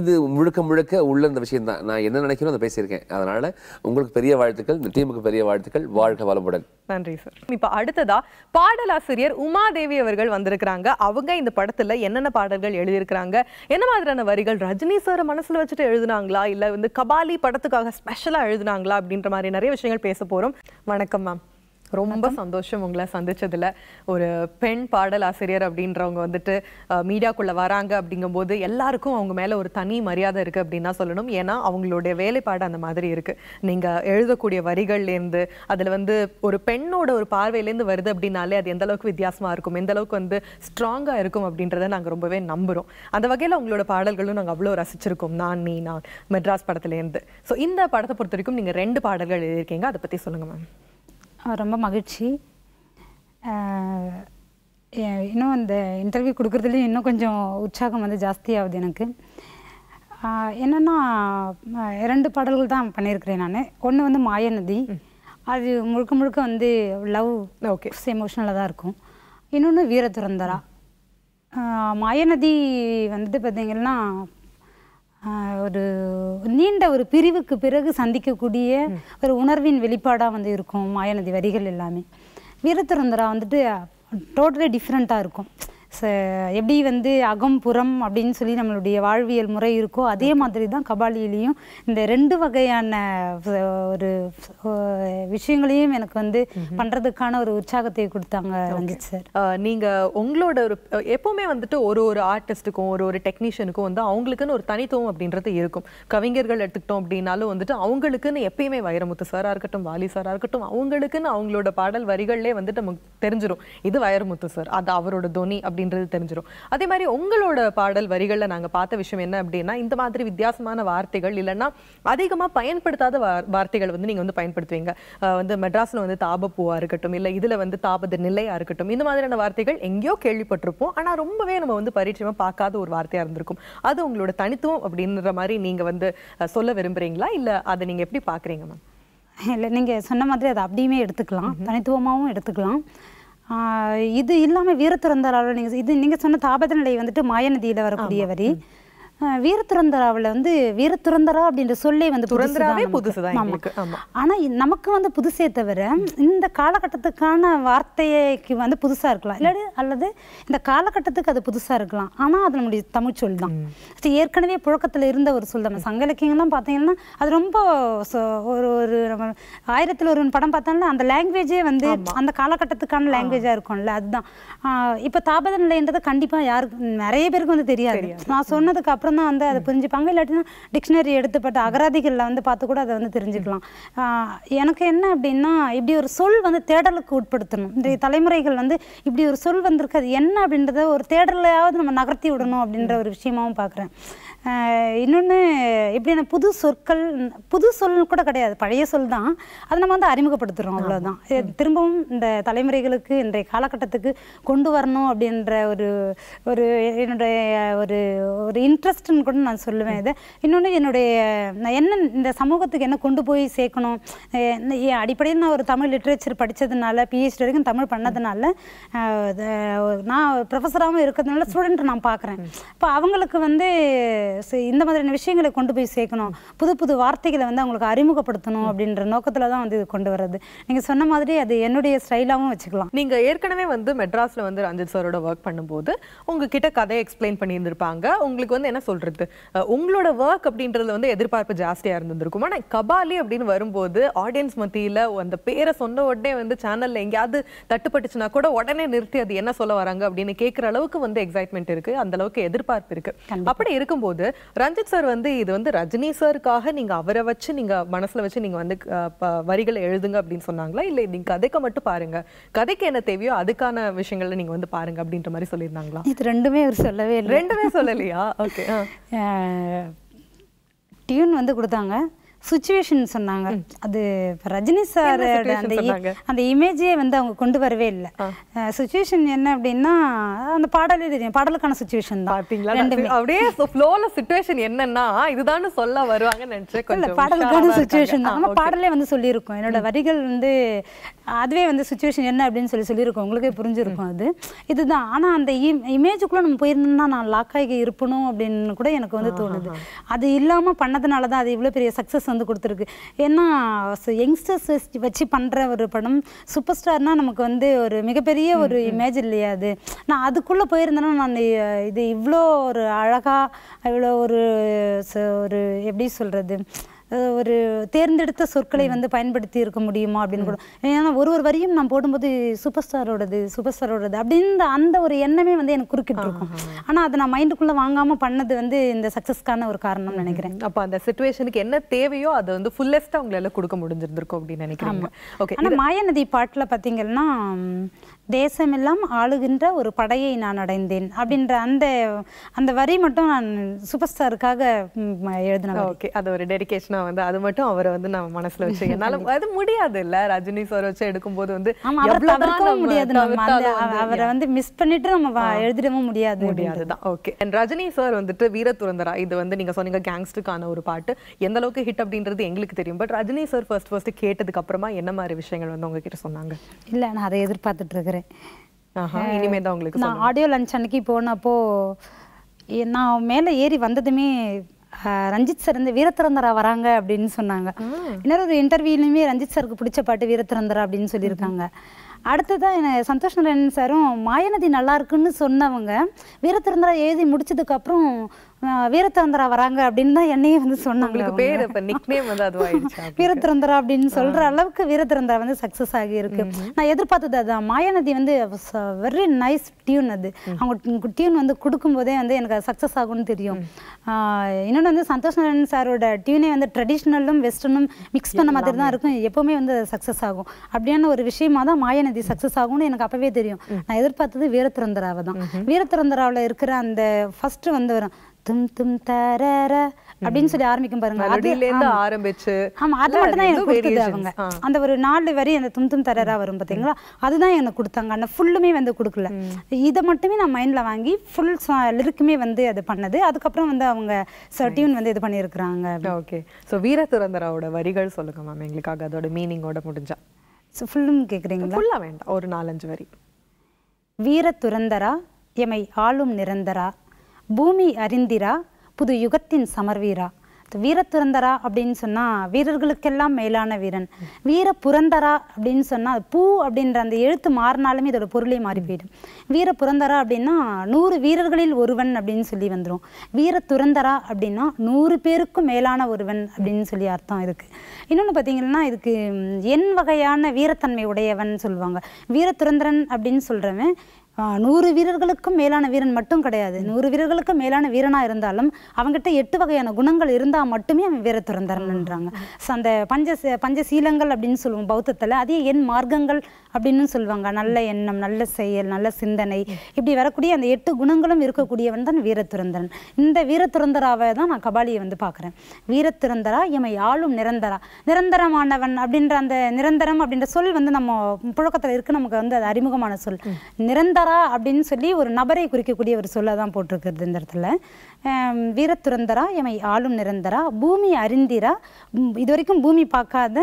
இது முழுக்க முழுக்க உள்ள இந்த விஷயம் தான் நான் என்ன நினைக்கிறோம் அதை பேசியிருக்கேன் அதனால உங்களுக்கு பெரிய வாழ்த்துக்கள் இந்த டீமுக்கு பெரிய வாழ்த்துக்கள் வாழ்க வளமுடன் நன்றி சார் இப்போ அடுத்ததா பாடலாசிரியர் உமாதேவி அவர்கள் வந்திருக்கிறாங்க அவங்க இந்த படத்துல என்னென்ன பாடல்கள் எழுதியிருக்கிறாங்க என்ன மாதிரியான வரிகள் ரஜினி சார் மனசுல வச்சுட்டு எழுதுனாங்களா இல்ல வந்து கபாலி படத்துக்காக ஸ்பெஷலா எழுதுனாங்களா அப்படின்ற மாதிரி நிறைய விஷயங்கள் பேச போறோம் வணக்கம் மேம் ரொம்ப சந்தோஷம் உங்களை சந்திச்சதுல ஒரு பெண் பாடல் ஆசிரியர் அப்படின்றவங்க வந்துட்டு மீடியாக்குள்ளே வராங்க அப்படிங்கும்போது எல்லாருக்கும் அவங்க மேலே ஒரு தனி மரியாதை இருக்குது அப்படின்னா சொல்லணும் ஏன்னா அவங்களுடைய வேலைப்பாடு அந்த மாதிரி இருக்கு நீங்கள் எழுதக்கூடிய வரிகள்லேருந்து அதில் வந்து ஒரு பெண்ணோட ஒரு பார்வையிலேருந்து வருது அப்படின்னாலே அது எந்த அளவுக்கு வித்தியாசமாக இருக்கும் எந்த அளவுக்கு வந்து ஸ்ட்ராங்காக இருக்கும் அப்படின்றத நாங்கள் ரொம்பவே நம்புகிறோம் அந்த வகையில் உங்களோட பாடல்களும் நாங்கள் அவ்வளோ ரசிச்சிருக்கோம் நான் நீ நான் மெட்ராஸ் படத்துலேருந்து ஸோ இந்த படத்தை பொறுத்த வரைக்கும் நீங்கள் ரெண்டு பாடல்கள் எழுதியிருக்கீங்க அதை பற்றி சொல்லுங்கள் மேம் ரொம்ப மகிழ்ச்சி இன்னும் அந்த இன்டர்வியூ கொடுக்குறதுலேயும் இன்னும் கொஞ்சம் உற்சாகம் வந்து ஜாஸ்தியாகுது எனக்கு என்னென்னா இரண்டு பாடல்கள் தான் பண்ணியிருக்கிறேன் நான் ஒன்று வந்து மாயநதி அது முழுக்க முழுக்க வந்து லவ் ஓகே எமோஷனலாக தான் இருக்கும் இன்னொன்று வீர துறந்தரா மாயநதி வந்துட்டு பார்த்திங்கன்னா ஒரு நீண்ட ஒரு பிரிவுக்கு பிறகு சந்திக்கக்கூடிய ஒரு உணர்வின் வெளிப்பாடாக வந்து இருக்கும் மாயாநதி வரிகள் எல்லாமே வீரத்திருந்தரா வந்துட்டு டோட்டலி டிஃப்ரெண்ட்டாக இருக்கும் எப்படி வந்து அகம் புறம் அப்படின்னு சொல்லி நம்மளுடைய வாழ்வியல் முறை இருக்கோ அதே மாதிரி தான் கபாலியிலையும் இந்த ரெண்டு வகையான ஒரு விஷயங்களையும் எனக்கு வந்து பண்ணுறதுக்கான ஒரு உற்சாகத்தை கொடுத்தாங்க ரஞ்சித் சார் நீங்கள் உங்களோட ஒரு எப்போவுமே வந்துட்டு ஒரு ஒரு ஆர்டிஸ்ட்டுக்கும் ஒரு ஒரு டெக்னீஷியனுக்கும் வந்து அவங்களுக்குன்னு ஒரு தனித்துவம் அப்படின்றது இருக்கும் கவிஞர்கள் எடுத்துக்கிட்டோம் அப்படின்னாலும் வந்துட்டு அவங்களுக்குன்னு எப்பயுமே வைரமுத்து சாராக இருக்கட்டும் வாலி சாராக இருக்கட்டும் அவங்களுக்குன்னு அவங்களோட பாடல் வரிகள்லேயே வந்துட்டு நமக்கு தெரிஞ்சிடும் இது வைரமுத்து சார் அது அவரோட துணி அப்படி அப்படின்றது தெரிஞ்சிடும் அதே மாதிரி உங்களோட பாடல் வரிகளில் நாங்கள் பார்த்த விஷயம் என்ன அப்படின்னா இந்த மாதிரி வித்தியாசமான வார்த்தைகள் இல்லைன்னா அதிகமாக பயன்படுத்தாத வார்த்தைகள் வந்து நீங்கள் வந்து பயன்படுத்துவீங்க வந்து மெட்ராஸில் வந்து தாபப்பூவாக இருக்கட்டும் இல்லை இதில் வந்து தாபது நிலையாக இருக்கட்டும் இந்த மாதிரியான வார்த்தைகள் எங்கேயோ கேள்விப்பட்டிருப்போம் ஆனால் ரொம்பவே நம்ம வந்து பரிச்சயமாக பார்க்காத ஒரு வார்த்தையாக இருந்திருக்கும் அது உங்களோட தனித்துவம் அப்படின்ற மாதிரி நீங்கள் வந்து சொல்ல விரும்புகிறீங்களா இல்லை அதை நீங்கள் எப்படி பார்க்குறீங்க மேம் இல்லை நீங்கள் சொன்ன மாதிரி அதை அப்படியுமே எடுத்துக்கலாம் தனித்துவமாகவும் எடுத்துக்கலாம் இது இல்லாமல் வீரத்திறந்தாளர் நீங்கள் இது நீங்கள் சொன்ன தாபத நிலை வந்துட்டு மாயநதியில் வரக்கூடிய வரி வீரத்துறந்தராவில் வந்து வீரத்துறந்தரா அப்படின்ற சொல்லே வந்து புதுசுதான் புதுசுதான் தான் ஆனால் நமக்கு வந்து புதுசே தவிர இந்த காலகட்டத்துக்கான வார்த்தைக்கு வந்து புதுசாக இருக்கலாம் இல்லாடி அல்லது இந்த காலகட்டத்துக்கு அது புதுசாக இருக்கலாம் ஆனால் அது நம்முடைய தமிழ் சொல் தான் ஏற்கனவே புழக்கத்தில் இருந்த ஒரு சொல் நம்ம சங்க இலக்கியங்கள்லாம் பார்த்தீங்கன்னா அது ரொம்ப ஒரு ஒரு நம்ம ஆயிரத்தில் ஒரு படம் பார்த்தோம்னா அந்த லாங்குவேஜே வந்து அந்த காலகட்டத்துக்கான லாங்குவேஜாக இருக்கும்ல அதுதான் இப்போ தாபத நிலைன்றது கண்டிப்பாக யாருக்கு நிறைய பேருக்கு வந்து தெரியாது நான் சொன்னதுக்கு அப்புறம் அப்புறம் தான் வந்து அதை புரிஞ்சுப்பாங்க இல்லாட்டினா டிக்ஷனரி எடுத்துப்பட்ட அகராதிகளில் வந்து பார்த்து கூட அதை வந்து தெரிஞ்சுக்கலாம் எனக்கு என்ன அப்படின்னா இப்படி ஒரு சொல் வந்து தேடலுக்கு உட்படுத்தணும் இந்த தலைமுறைகள் வந்து இப்படி ஒரு சொல் வந்திருக்கு அது என்ன அப்படின்றத ஒரு தேடலையாவது நம்ம நகர்த்தி விடணும் அப்படின்ற ஒரு விஷயமாவும் பார்க்குறேன் இன்னொன்று எப்படின்னா புது சொற்கள் புது சொல் கூட கிடையாது பழைய சொல் தான் அதை நம்ம வந்து அறிமுகப்படுத்துகிறோம் அவ்வளோதான் திரும்பவும் இந்த தலைமுறைகளுக்கு இன்றைய காலகட்டத்துக்கு கொண்டு வரணும் அப்படின்ற ஒரு ஒரு என்னுடைய ஒரு ஒரு இன்ட்ரெஸ்ட்னு கூட நான் சொல்லுவேன் இதை இன்னொன்று என்னுடைய நான் என்ன இந்த சமூகத்துக்கு என்ன கொண்டு போய் சேர்க்கணும் அடிப்படையில் நான் ஒரு தமிழ் லிட்ரேச்சர் படித்ததுனால பிஹெச்டி வரைக்கும் தமிழ் பண்ணதுனால நான் ப்ரொஃபஸராகவும் இருக்கிறதுனால ஸ்டூடெண்ட் நான் பார்க்குறேன் இப்போ அவங்களுக்கு வந்து இந்த மாதிரியான விஷயங்களை கொண்டு போய் சேர்க்கணும் புது புது வார்த்தைகளை வந்து அவங்களுக்கு அறிமுகப்படுத்தணும் அப்படின்ற நோக்கத்தில் தான் வந்து இது கொண்டு வர்றது நீங்கள் சொன்ன மாதிரி அது என்னுடைய ஸ்டைலாகவும் வச்சுக்கலாம் நீங்கள் ஏற்கனவே வந்து மெட்ராஸில் வந்து ரஞ்சித் சாரோட ஒர்க் பண்ணும்போது உங்ககிட்ட கதையை எக்ஸ்பிளைன் பண்ணியிருந்திருப்பாங்க உங்களுக்கு வந்து என்ன சொல்கிறது உங்களோட ஒர்க் அப்படின்றது வந்து எதிர்பார்ப்பு ஜாஸ்தியாக இருந்திருக்கும் ஆனால் கபாலி அப்படின்னு வரும்போது ஆடியன்ஸ் மத்தியில் அந்த பேரை சொன்ன உடனே வந்து சேனலில் எங்கேயாவது தட்டுப்பட்டுச்சுன்னா கூட உடனே நிறுத்தி அது என்ன சொல்ல வராங்க அப்படின்னு கேட்குற அளவுக்கு வந்து எக்ஸைட்மெண்ட் இருக்குது அந்த அளவுக்கு எதிர்பார்ப்பு இருக்குது அப்படி இருக்கும்போது போது ரஞ்சித் சார் வந்து இது வந்து ரஜினி சாருக்காக நீங்க அவரை வச்சு நீங்க மனசுல வச்சு நீங்க வந்து வரிகளை எழுதுங்க அப்படின்னு சொன்னாங்களா இல்லை நீங்க கதைக்கு மட்டும் பாருங்க கதைக்கு என்ன தேவையோ அதுக்கான விஷயங்கள்ல நீங்க வந்து பாருங்க அப்படின்ற மாதிரி சொல்லியிருந்தாங்களா இது ரெண்டுமே அவர் சொல்லவே இல்லை ரெண்டுமே சொல்லலையா ஓகே டியூன் வந்து கொடுத்தாங்க சுச்சுவேஷன் சொன்னாங்க அது ரஜினி சார் அந்த அந்த இமேஜே வந்து அவங்க கொண்டு வரவே இல்லை சுச்சுவேஷன் என்ன அப்படின்னா அந்த பாடலே தெரியும் பாடலுக்கான சுச்சுவேஷன் தான் அப்படியே ஃப்ளோல சுச்சுவேஷன் என்னன்னா இதுதான் சொல்ல வருவாங்க நினைச்சேன் பாடலுக்கான சுச்சுவேஷன் தான் நம்ம பாடலே வந்து சொல்லியிருக்கோம் என்னோட வரிகள் வந்து அதுவே வந்து சுச்சுவேஷன் என்ன அப்படின்னு சொல்லி சொல்லியிருக்கோம் உங்களுக்கே புரிஞ்சிருக்கும் அது இதுதான் ஆனால் அந்த இமேஜுக்குள்ளே நம்ம போயிருந்தோம்னா நான் லாக்காகி இருப்பணும் அப்படின்னு கூட எனக்கு வந்து தோணுது அது இல்லாமல் பண்ணதுனால தான் அது இவ்வளோ பெரிய சக்ஸஸ் வந்து கொடுத்துருக்கு ஏன்னா யங்ஸ்டர்ஸ் வச்சு பண்ணுற ஒரு படம் சூப்பர் ஸ்டார்னால் நமக்கு வந்து ஒரு மிகப்பெரிய ஒரு இமேஜ் இல்லையா அது நான் அதுக்குள்ளே போயிருந்தேன்னா நான் இது இவ்வளோ ஒரு அழகாக இவ்வளோ ஒரு ஒரு எப்படி சொல்கிறது ஒரு தேர்ந்தெடுத்த சொற்களை வந்து பயன்படுத்தி இருக்க முடியுமா அப்படின்னு கூட ஏன்னா ஒரு ஒரு வரியும் நான் போடும்போது சூப்பர் ஸ்டாரோடது சூப்பர் ஸ்டாரோடது அப்படின்னு அந்த ஒரு எண்ணமே வந்து எனக்கு குறுக்கிட்டு இருக்கும் ஆனால் அதை நான் மைண்டுக்குள்ளே வாங்காமல் பண்ணது வந்து இந்த சக்ஸஸ்க்கான ஒரு காரணம் நினைக்கிறேன் அப்போ அந்த சுச்சுவேஷனுக்கு என்ன தேவையோ அதை வந்து ஃபுல்லஸ்ட்டாக அவங்களால கொடுக்க முடிஞ்சிருந்திருக்கும் அப்படின்னு நினைக்கிறாங்க ஓகே ஆனால் மாயாநதி பாட்டில் பார்த்தீங்கன்னா தேசமெல்லாம் ஆளுகின்ற ஒரு படையை நான் அடைந்தேன் அப்படின்ற அந்த அந்த வரி மட்டும் நான் சூப்பர் ஸ்டாருக்காக எழுதினேன் ஓகே அது ஒரு டெடிக்கேஷனாக வந்து அது மட்டும் அவரை வந்து நம்ம மனசில் வச்சு அது முடியாது இல்லை ரஜினி சார் வச்சு எடுக்கும்போது வந்து முடியாது அவரை வந்து மிஸ் பண்ணிட்டு நம்ம எழுதிடவும் முடியாது முடியாது தான் ஓகே அண்ட் ரஜினி சார் வந்துட்டு வீரத்துறந்தரா இது வந்து நீங்கள் சொன்னீங்க கேங்ஸ்டுக்கான ஒரு பாட்டு எந்த அளவுக்கு ஹிட் அப்படின்றது எங்களுக்கு தெரியும் but Rajini sir first first கேட்டதுக்கு அப்புறமா என்ன மாதிரி விஷயங்கள் வந்து உங்ககிட்ட சொன்னாங்க இல்லை நான் அதை எதிர்பார்த்துட்டு இருக்கிறேன் போகிறேன் இனிமே தான் உங்களுக்கு நான் ஆடியோ லஞ்ச் அன்னைக்கு போனப்போ நான் மேலே ஏறி வந்ததுமே ரஞ்சித் சார் இந்த வீரத்திறந்தரா வராங்க அப்படின்னு சொன்னாங்க இன்னொரு இன்டர்வியூலையுமே ரஞ்சித் சாருக்கு பிடிச்ச பாட்டு வீரத்திறந்தரா அப்படின்னு சொல்லியிருக்காங்க அடுத்ததான் என்ன சந்தோஷ் நாராயணன் சாரும் மாயநதி நல்லா இருக்குன்னு சொன்னவங்க வீரத்திறந்தரா எழுதி முடிச்சதுக்கப்புறம் வீரத்திரந்தரா வராங்க அப்படின்னு தான் என்னையே வந்து சொன்னாங்க பேர் இப்போ நிக்னேம் வந்து ஆயிடுச்சு வீரத்திரந்தரா அப்படின்னு சொல்ற அளவுக்கு வீரத்திரந்தரா வந்து சக்ஸஸ் ஆகி இருக்கு நான் எதிர்பார்த்தது அதுதான் மாயாநதி வந்து வெரி நைஸ் டியூன் அது அவங்க டியூன் வந்து கொடுக்கும்போதே வந்து எனக்கு சக்ஸஸ் ஆகும்னு தெரியும் இன்னொன்று வந்து சந்தோஷ் நாராயண் சாரோட டியூனே வந்து ட்ரெடிஷ்னலும் வெஸ்டர்னும் மிக்ஸ் பண்ண மாதிரி தான் இருக்கும் எப்பவுமே வந்து சக்ஸஸ் ஆகும் அப்படியான ஒரு விஷயமா தான் மாயாநதி சக்ஸஸ் ஆகும்னு எனக்கு அப்பவே தெரியும் நான் எதிர்பார்த்தது வீரத்திரந்தராவை தான் வீரத்திரந்தராவில் இருக்கிற அந்த ஃபர்ஸ்ட் வந்து வரும் தும் தும் தர அப்படின்னு சொல்லி ஆரம்பிக்கும் பாருங்க ஆரம்பிச்சு ஆமா அது மட்டும் தான் எனக்கு கொடுத்தது அவங்க அந்த ஒரு நாலு வரி அந்த தும் தும் தரரா வரும் பார்த்தீங்களா அதுதான் எனக்கு கொடுத்தாங்க அந்த ஃபுல்லுமே வந்து கொடுக்கல இதை மட்டுமே நான் மைண்ட்ல வாங்கி ஃபுல் லிரிக்குமே வந்து அது பண்ணது அதுக்கப்புறம் வந்து அவங்க சர்டியூன் வந்து இது பண்ணியிருக்கிறாங்க ஓகே ஸோ வீர துரந்தராவோட வரிகள் சொல்லுங்க மேம் எங்களுக்காக அதோட மீனிங்கோட முடிஞ்சா ஸோ ஃபுல்லும் கேட்குறீங்களா ஃபுல்லாக வேண்டாம் ஒரு நாலஞ்சு வரி வீர துரந்தரா எமை ஆளும் நிரந்தரா பூமி அறிந்திரா புது யுகத்தின் சமர்வீரா வீர துறந்தரா அப்படின்னு சொன்னால் வீரர்களுக்கெல்லாம் மேலான வீரன் வீர புரந்தரா அப்படின்னு சொன்னால் பூ அப்படின்ற அந்த எழுத்து மாறினாலுமே இதோட பொருளே மாறி போயிடும் வீர புரந்தரா அப்படின்னா நூறு வீரர்களில் ஒருவன் அப்படின்னு சொல்லி வந்துடும் வீர துறந்தரா அப்படின்னா நூறு பேருக்கும் மேலான ஒருவன் அப்படின்னு சொல்லி அர்த்தம் இருக்குது இன்னொன்று பார்த்தீங்கன்னா இதுக்கு என் வகையான வீரத்தன்மை உடையவன் சொல்லுவாங்க வீர துறந்தரன் அப்படின்னு சொல்கிறவன் நூறு வீரர்களுக்கும் மேலான வீரன் மட்டும் கிடையாது நூறு வீரர்களுக்கும் மேலான வீரனாக இருந்தாலும் அவங்ககிட்ட எட்டு வகையான குணங்கள் இருந்தால் மட்டுமே அவன் வீர துறந்தரன்ன்றாங்க ஸோ அந்த பஞ்ச பஞ்சசீலங்கள் அப்படின்னு சொல்லுவோம் பௌத்தத்தில் அதே என் மார்க்கங்கள் அப்படின்னு சொல்லுவாங்க நல்ல எண்ணம் நல்ல செயல் நல்ல சிந்தனை இப்படி வரக்கூடிய அந்த எட்டு குணங்களும் இருக்கக்கூடியவன் தான் வீரத்துரந்தரன் இந்த வீரத்துரந்தராவை தான் நான் கபாலியை வந்து பார்க்குறேன் வீரத்துரந்தரா எமை ஆளும் நிரந்தரா நிரந்தரமானவன் அப்படின்ற அந்த நிரந்தரம் அப்படின்ற சொல் வந்து நம்ம புழக்கத்தில் இருக்கு நமக்கு வந்து அது அறிமுகமான சொல் நிரந்தரா அப்படின்னு சொல்லி ஒரு நபரை குறிக்கக்கூடிய ஒரு சொல்லை தான் போட்டிருக்கிறது இந்த இடத்துல வீரத்துரந்தரா எமை ஆளும் நிரந்தரா பூமி அறிந்திரா இது வரைக்கும் பூமி பார்க்காத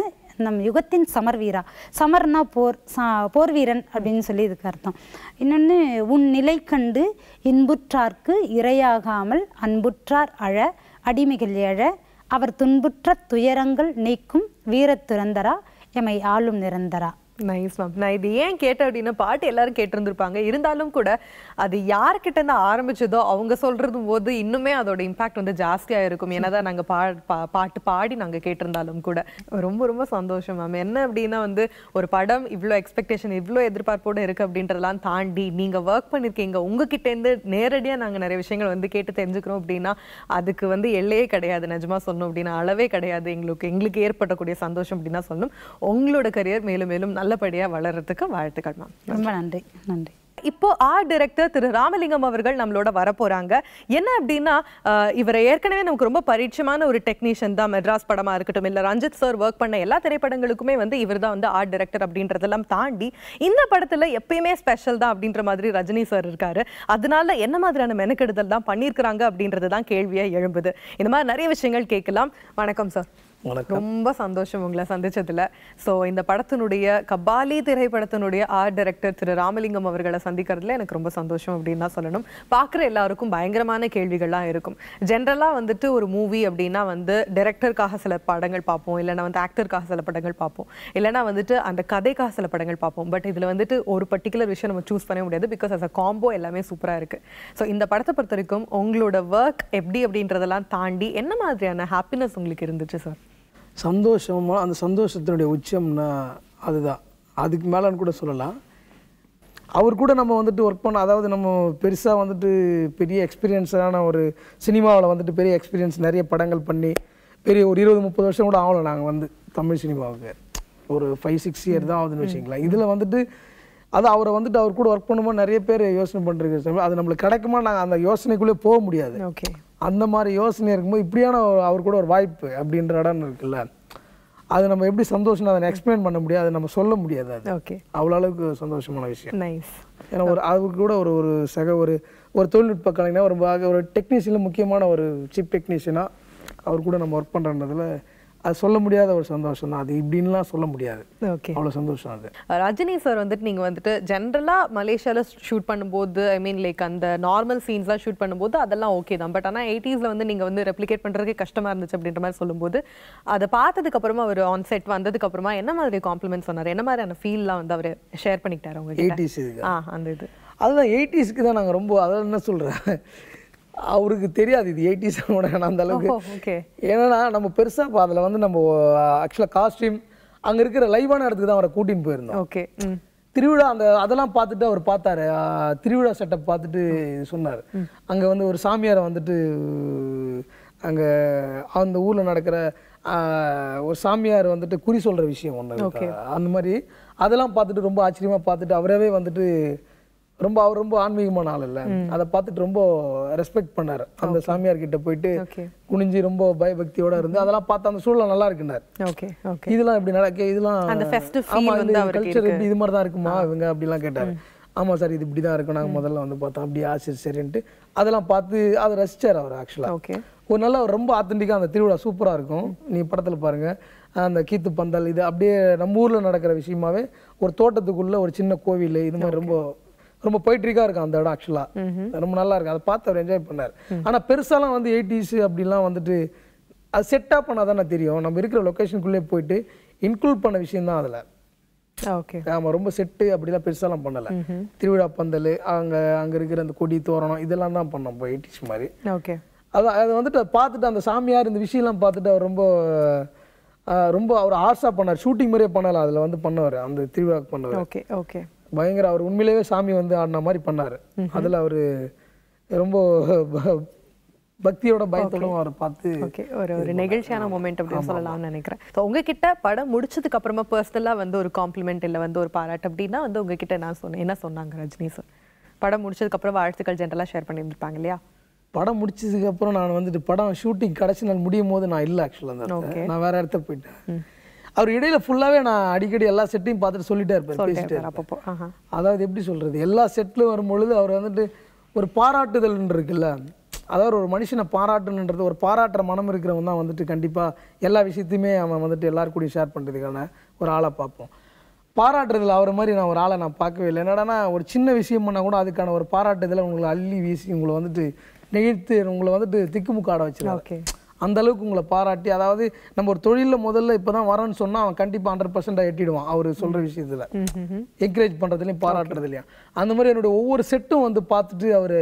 நம் யுகத்தின் சமர் வீரா சமர்னா போர் சா போர் வீரன் அப்படின்னு சொல்லி இதுக்கு அர்த்தம் இன்னொன்று உன் நிலை கண்டு இன்புற்றார்க்கு இரையாகாமல் அன்புற்றார் அழ அடிமைகள் எழ அவர் துன்புற்ற துயரங்கள் நீக்கும் வீரத்துறந்தரா எமை ஆளும் நிரந்தரா நைஸ் மேம் நான் இது ஏன் கேட்டேன் அப்படின்னா பாட்டு எல்லாரும் கேட்டிருந்துருப்பாங்க இருந்தாலும் கூட அது யார்கிட்ட இருந்து ஆரம்பிச்சதோ அவங்க சொல்றது போது இன்னுமே அதோட இம்பாக்ட் வந்து ஜாஸ்தியாக இருக்கும் ஏன்னா தான் நாங்கள் பா பாட்டு பாடி நாங்கள் கேட்டிருந்தாலும் கூட ரொம்ப ரொம்ப சந்தோஷம் மேம் என்ன அப்படின்னா வந்து ஒரு படம் இவ்வளோ எக்ஸ்பெக்டேஷன் இவ்வளோ எதிர்பார்ப்போடு இருக்குது அப்படின்றதெல்லாம் தாண்டி நீங்கள் ஒர்க் பண்ணியிருக்கீங்க உங்ககிட்டேருந்து நேரடியாக நாங்கள் நிறைய விஷயங்கள் வந்து கேட்டு தெரிஞ்சுக்கிறோம் அப்படின்னா அதுக்கு வந்து எல்லையே கிடையாது நிஜமாக சொன்னோம் அப்படின்னா அளவே கிடையாது எங்களுக்கு எங்களுக்கு ஏற்படக்கூடிய சந்தோஷம் அப்படின்னா சொல்லணும் உங்களோட கரியர் மேலும் மேலும் நல்லபடியாக வளர்கிறதுக்கு வாழ்த்துக்கள் மேம் ரொம்ப நன்றி நன்றி இப்போ ஆர் டிரெக்டர் திரு ராமலிங்கம் அவர்கள் நம்மளோட வரப்போறாங்க என்ன அப்படின்னா இவரை ஏற்கனவே நமக்கு ரொம்ப பரிச்சயமான ஒரு டெக்னீஷியன் தான் மெட்ராஸ் படமா இருக்கட்டும் இல்ல ரஞ்சித் சார் ஒர்க் பண்ண எல்லா திரைப்படங்களுக்குமே வந்து இவர் தான் வந்து ஆர்ட் டைரக்டர் அப்படின்றதெல்லாம் தாண்டி இந்த படத்துல எப்பயுமே ஸ்பெஷல் தான் அப்படின்ற மாதிரி ரஜினி சார் இருக்காரு அதனால என்ன மாதிரியான மெனக்கெடுதல் தான் பண்ணியிருக்கிறாங்க அப்படின்றது தான் எழும்புது இந்த மாதிரி நிறைய விஷயங்கள் கேட்கலாம் வணக்கம் சார் ரொம்ப சந்தோஷம் உங்களை சந்திச்சதுல ஸோ இந்த படத்தினுடைய கபாலி திரைப்படத்தினுடைய ஆர்ட் டைரக்டர் திரு ராமலிங்கம் அவர்களை சந்திக்கிறதுல எனக்கு ரொம்ப சந்தோஷம் அப்படின்னு தான் சொல்லணும் பார்க்குற எல்லாருக்கும் பயங்கரமான கேள்விகள்லாம் இருக்கும் ஜென்ரலாக வந்துட்டு ஒரு மூவி அப்படின்னா வந்து டைரக்டருக்காக சில படங்கள் பார்ப்போம் இல்லைனா வந்து ஆக்டருக்காக சில படங்கள் பார்ப்போம் இல்லைனா வந்துட்டு அந்த கதைக்காக சில படங்கள் பார்ப்போம் பட் இதில் வந்துட்டு ஒரு பர்டிகுலர் விஷயம் நம்ம சூஸ் பண்ண முடியாது பிகாஸ் அஸ் அ காம்போ எல்லாமே சூப்பராக இருக்குது ஸோ இந்த படத்தை பொறுத்த வரைக்கும் உங்களோட ஒர்க் எப்படி அப்படின்றதெல்லாம் தாண்டி என்ன மாதிரியான ஹாப்பினஸ் உங்களுக்கு இருந்துச்சு சார் சந்தோஷமாக அந்த சந்தோஷத்தினுடைய உச்சம்னா அதுதான் அதுக்கு மேலேன்னு கூட சொல்லலாம் அவர் கூட நம்ம வந்துட்டு ஒர்க் பண்ண அதாவது நம்ம பெருசாக வந்துட்டு பெரிய எக்ஸ்பீரியன்ஸான ஒரு சினிமாவில் வந்துட்டு பெரிய எக்ஸ்பீரியன்ஸ் நிறைய படங்கள் பண்ணி பெரிய ஒரு இருபது முப்பது வருஷம் கூட ஆகலை நாங்கள் வந்து தமிழ் சினிமாவுக்கு ஒரு ஃபைவ் சிக்ஸ் இயர் தான் ஆகுதுன்னு வச்சுக்கலாம் இதில் வந்துட்டு அது அவரை வந்துட்டு அவர் கூட ஒர்க் பண்ணும்போது நிறைய பேர் யோசனை பண்ணுறது அது நம்மளுக்கு கிடைக்குமா நாங்கள் அந்த யோசனைக்குள்ளே போக முடியாது ஓகே அந்த மாதிரி யோசனை இருக்கும்போது இப்படியான அவர் கூட ஒரு வாய்ப்பு அப்படின்ற இடம் இருக்குல்ல அது நம்ம எப்படி சந்தோஷம் அதை எக்ஸ்பிளைன் பண்ண முடியாது நம்ம சொல்ல முடியாது அது ஓகே அவ்வளோ அளவுக்கு சந்தோஷமான விஷயம் நைஸ் ஏன்னா ஒரு அவருக்கு கூட ஒரு ஒரு சக ஒரு ஒரு தொழில்நுட்ப கலைஞர் ஒரு ஒரு டெக்னீஷியனில் முக்கியமான ஒரு சிப் டெக்னீஷியனாக அவர் கூட நம்ம ஒர்க் பண்ணுறதுல அது சொல்ல முடியாத ஒரு சந்தோஷம் தான் அது இப்படின்லாம் சொல்ல முடியாது ஓகே அவ்வளோ சந்தோஷம் அது ரஜினி சார் வந்துட்டு நீங்கள் வந்துட்டு ஜென்ரலாக மலேசியாவில் ஷூட் பண்ணும்போது ஐ மீன் லைக் அந்த நார்மல் சீன்ஸ்லாம் ஷூட் பண்ணும்போது அதெல்லாம் ஓகே தான் பட் ஆனால் எயிட்டிஸில் வந்து நீங்கள் வந்து ரெப்ளிகேட் பண்ணுறதுக்கு கஷ்டமாக இருந்துச்சு அப்படின்ற மாதிரி சொல்லும்போது அதை பார்த்ததுக்கப்புறமா அவர் ஆன் செட் வந்ததுக்கப்புறமா என்ன மாதிரி காம்ப்ளிமெண்ட் சொன்னார் என்ன மாதிரியான ஃபீல்லாம் வந்து அவர் ஷேர் பண்ணிக்கிட்டார் அவங்க எயிட்டிஸ் ஆ அந்த இது அதுதான் எயிட்டிஸ்க்கு தான் நாங்கள் ரொம்ப அதெல்லாம் என்ன சொல்கிறேன் அவருக்கு தெரியாது இது எயிட்டி செவன் அந்த அளவுக்கு ஏன்னா நம்ம பெருசாக அதில் வந்து நம்ம ஆக்சுவலாக காஸ்ட்யூம் அங்கே இருக்கிற லைவான இடத்துக்கு தான் அவரை கூட்டின்னு போயிருந்தோம் ஓகே திருவிழா அந்த அதெல்லாம் பார்த்துட்டு அவர் பார்த்தாரு திருவிழா செட்டப் பார்த்துட்டு சொன்னார் அங்கே வந்து ஒரு சாமியாரை வந்துட்டு அங்கே அந்த ஊரில் நடக்கிற ஒரு சாமியார் வந்துட்டு குறி சொல்கிற விஷயம் ஒன்று அந்த மாதிரி அதெல்லாம் பார்த்துட்டு ரொம்ப ஆச்சரியமாக பார்த்துட்டு அவரவே வந்துட்டு ரொம்ப அவர் ரொம்ப ஆன்மீகமான ஆள் இல்ல அதை பார்த்துட்டு ரொம்ப ரெஸ்பெக்ட் பண்ணார் அந்த சாமியார் கிட்ட போயிட்டு குனிஞ்சு ரொம்ப பயபக்தியோட இருந்து அதெல்லாம் பார்த்து அந்த சூழல் நல்லா இருக்குனார் இதெல்லாம் இப்படி நடக்க இதெல்லாம் கல்ச்சர் இப்படி இது மாதிரி தான் இருக்குமா இவங்க அப்படிலாம் கேட்டாரு ஆமா சார் இது இப்படிதான் இருக்கும் நாங்கள் முதல்ல வந்து பார்த்தோம் அப்படியே ஆசிரியர் சரின்ட்டு அதெல்லாம் பார்த்து அதை ரசிச்சார் அவர் ஆக்சுவலா ஒரு நல்ல ரொம்ப ஆத்தென்டிக்காக அந்த திருவிழா சூப்பராக இருக்கும் நீ படத்துல பாருங்க அந்த கீத்து பந்தல் இது அப்படியே நம்ம ஊரில் நடக்கிற விஷயமாவே ஒரு தோட்டத்துக்குள்ள ஒரு சின்ன கோவில் இது மாதிரி ரொம்ப ரொம்ப பொய்ட்ரிக்காக இருக்கும் அந்த இடம் ஆக்சுவலாக ரொம்ப நல்லா இருக்கும் அதை பார்த்து அவர் என்ஜாய் பண்ணார் ஆனால் பெருசாலாம் வந்து எயிட்டிஸ் அப்படிலாம் வந்துட்டு அது செட்டாக பண்ணால் தானே தெரியும் நம்ம இருக்கிற லொக்கேஷனுக்குள்ளே போயிட்டு இன்க்ளூட் பண்ண விஷயம் தான் அதில் ஓகே ஆமாம் ரொம்ப செட்டு அப்படிலாம் பெருசாலாம் பண்ணலை திருவிழா பந்தல் அங்கே அங்கே இருக்கிற அந்த கொடி தோரணம் இதெல்லாம் தான் பண்ணோம் இப்போ எயிட்டிஸ் மாதிரி ஓகே அது அதை வந்துட்டு பார்த்துட்டு அந்த சாமியார் இந்த விஷயம்லாம் பார்த்துட்டு அவர் ரொம்ப ரொம்ப அவர் ஆர்ஸாக பண்ணார் ஷூட்டிங் மாதிரியே பண்ணலாம் அதில் வந்து பண்ணுவார் அந்த திருவிழாவுக்கு பண்ணுவார் ஓகே ஓகே பயங்கர அவர் உண்மையிலேயே சாமி வந்து ஆடின மாதிரி பண்ணார் அதில் அவர் ரொம்ப பக்தியோட பயத்தோட அவர் பார்த்து ஓகே ஒரு ஒரு நெகிழ்ச்சியான மூமெண்ட் அப்படின்னு சொல்லலாம்னு நினைக்கிறேன் ஸோ உங்ககிட்ட படம் முடிச்சதுக்கு அப்புறமா பர்சனலாக வந்து ஒரு காம்ப்ளிமெண்ட் இல்லை வந்து ஒரு பாராட்டு அப்படின்னா வந்து உங்ககிட்ட நான் சொன்னேன் என்ன சொன்னாங்க ரஜினி சார் படம் முடிச்சதுக்கு அப்புறம் வாழ்த்துக்கள் ஜென்ரலாக ஷேர் பண்ணியிருந்திருப்பாங்க இல்லையா படம் முடிச்சதுக்கு அப்புறம் நான் வந்துட்டு படம் ஷூட்டிங் கடைசி நாள் முடியும் போது நான் இல்லை ஆக்சுவலாக நான் வேற இடத்துல போயிட்டேன் அவர் இடையில ஃபுல்லாவே நான் அடிக்கடி எல்லா செட்டையும் பார்த்துட்டு சொல்லிட்டே இருப்பேன் பேசிட்டே அதாவது எப்படி சொல்றது எல்லா வரும் வரும்பொழுது அவர் வந்துட்டு ஒரு பாராட்டுதல் இருக்குல்ல அதாவது ஒரு மனுஷனை பாராட்டுன்றது ஒரு பாராட்டுற மனம் இருக்கிறவன் தான் வந்துட்டு கண்டிப்பாக எல்லா விஷயத்தையுமே அவன் வந்துட்டு கூடயும் ஷேர் பண்ணுறதுக்கான ஒரு ஆளை பார்ப்போம் பாராட்டுறதுல அவர் மாதிரி நான் ஒரு ஆளை நான் பார்க்கவே இல்லை என்னடானா ஒரு சின்ன விஷயம் பண்ணால் கூட அதுக்கான ஒரு பாராட்டுதலை உங்களை அள்ளி வீசி உங்களை வந்துட்டு நெகிழ்த்து உங்களை வந்துட்டு திக்குமுக்காட வச்சிருக்கேன் அந்தளவுக்கு உங்களை பாராட்டி அதாவது நம்ம ஒரு தொழிலில் முதல்ல இப்போ தான் வரோன்னு சொன்னால் அவன் கண்டிப்பாக ஹண்ட்ரட் பர்சன்டாக எட்டிடுவான் அவர் சொல்கிற விஷயத்தில் என்கரேஜ் பண்ணுறதுலையும் பாராட்டுறதுலையும் அந்த மாதிரி என்னுடைய ஒவ்வொரு செட்டும் வந்து பார்த்துட்டு அவர்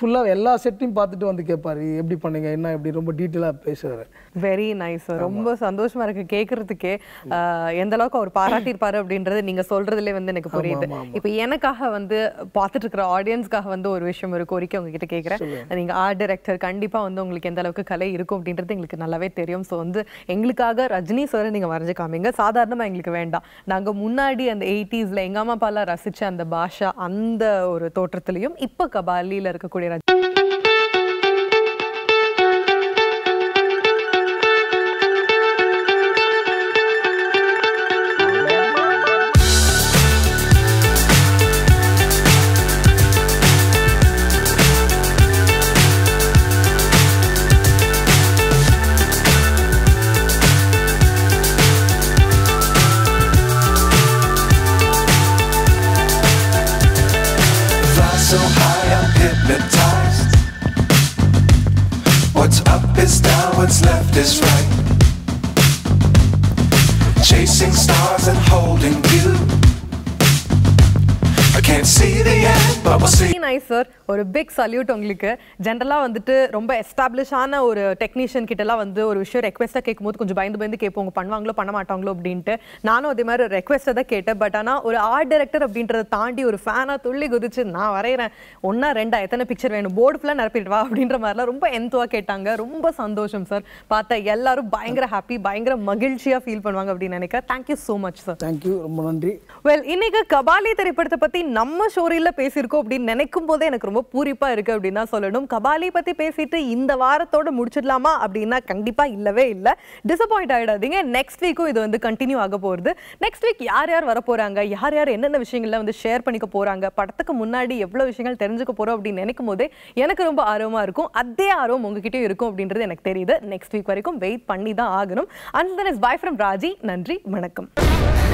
ஃபுல்லாக எல்லா செட்டையும் பார்த்துட்டு வந்து கேட்பார் எப்படி பண்ணுங்க என்ன எப்படி ரொம்ப டீட்டெயிலாக பேசுவார் வெரி நைஸ் ரொம்ப சந்தோஷமா இருக்கு கேட்கறதுக்கே எந்த அளவுக்கு அவர் பாராட்டியிருப்பாரு அப்படின்றது நீங்க சொல்றதுல வந்து எனக்கு புரியுது இப்போ எனக்காக வந்து பார்த்துட்டு இருக்கிற ஆடியன்ஸ்க்காக வந்து ஒரு விஷயம் ஒரு கோரிக்கை உங்ககிட்ட கேட்குறேன் நீங்க ஆர்ட் டைரக்டர் கண்டிப்பா வந்து உங்களுக்கு எந்த அளவுக்கு கலை இருக்கும் அப்படின்றது எங்களுக்கு நல்லாவே தெரியும் ஸோ வந்து எங்களுக்காக ரஜினி சார் நீங்க வரைஞ்சு காமிங்க சாதாரணமா எங்களுக்கு வேண்டாம் நாங்க முன்னாடி அந்த எயிட்டிஸ்ல எங்க அம்மா அப்பாலாம் ரசிச்ச அந்த பாஷா அந்த ஒரு தோற்றத்திலையும் இப்போ கபாலியில் இருக்கக்கூடிய ரஜினி சார் ஒரு பிக் சல்யூட் உங்களுக்கு ஜென்ரலாக வந்துட்டு ரொம்ப ஆன ஒரு டெக்னீஷியன் கிட்டலாம் வந்து ஒரு விஷயம் ரெக்வெஸ்ட்டாக கேட்கும்போது கொஞ்சம் பயந்து பயந்து கேட்போம் பண்ணுவாங்களோ பண்ண மாட்டாங்களோ அப்படின்ட்டு நானும் அதே மாதிரி ரெக்வெஸ்ட்டை தான் கேட்டேன் பட் ஆனால் ஒரு ஆர்ட் டைரக்டர் அப்படின்றத தாண்டி ஒரு ஃபேனாக துள்ளி குதிச்சு நான் வரைகிறேன் ஒன்றா ரெண்டா எத்தனை பிக்சர் வேணும் போர்டு ஃபுல்லாக நிரப்பிட்டு வா அப்படின்ற மாதிரிலாம் ரொம்ப எந்தவாக கேட்டாங்க ரொம்ப சந்தோஷம் சார் பார்த்தா எல்லாரும் பயங்கர ஹாப்பி பயங்கர மகிழ்ச்சியாக ஃபீல் பண்ணுவாங்க அப்படின்னு நினைக்கிறேன் thank you so much sir thank you ரொம்ப நன்றி வெல் இன்னைக்கு கபாலி திரைப்படத்தை பற்றி நம்ம ஸ்டோரியில் பேசியிருக்கோம் அப்படின்னு நினைக்கும் போது கேட்கும்போது எனக்கு ரொம்ப பூரிப்பாக இருக்குது அப்படின்னு தான் சொல்லணும் கபாலி பற்றி பேசிட்டு இந்த வாரத்தோடு முடிச்சிடலாமா அப்படின்னா கண்டிப்பாக இல்லவே இல்லை டிசப்பாயிண்ட் ஆகிடாதீங்க நெக்ஸ்ட் வீக்கும் இது வந்து கண்டினியூ ஆக போகிறது நெக்ஸ்ட் வீக் யார் யார் வர யார் யார் என்னென்ன விஷயங்கள்லாம் வந்து ஷேர் பண்ணிக்க போகிறாங்க படத்துக்கு முன்னாடி எவ்வளோ விஷயங்கள் தெரிஞ்சுக்க போகிறோம் அப்படின்னு நினைக்கும் போதே எனக்கு ரொம்ப ஆர்வமாக இருக்கும் அதே ஆர்வம் உங்ககிட்டயும் இருக்கும் அப்படின்றது எனக்கு தெரியுது நெக்ஸ்ட் வீக் வரைக்கும் வெயிட் பண்ணி தான் ஆகணும் and then is bye from Raji நன்றி வணக்கம்